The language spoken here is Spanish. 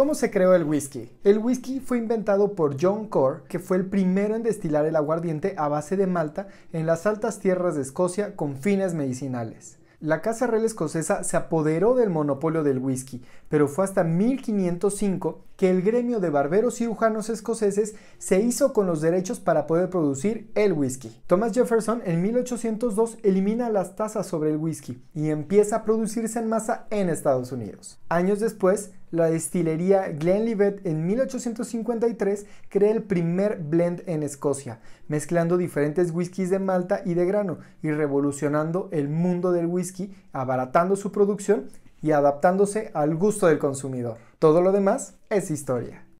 ¿Cómo se creó el whisky? El whisky fue inventado por John Core, que fue el primero en destilar el aguardiente a base de malta en las altas tierras de Escocia con fines medicinales. La Casa Real Escocesa se apoderó del monopolio del whisky, pero fue hasta 1505 que el gremio de barberos cirujanos escoceses se hizo con los derechos para poder producir el whisky. Thomas Jefferson en 1802 elimina las tasas sobre el whisky y empieza a producirse en masa en Estados Unidos. Años después, la destilería Glenlivet en 1853 crea el primer blend en Escocia, mezclando diferentes whiskies de malta y de grano y revolucionando el mundo del whisky, abaratando su producción y adaptándose al gusto del consumidor. Todo lo demás es historia.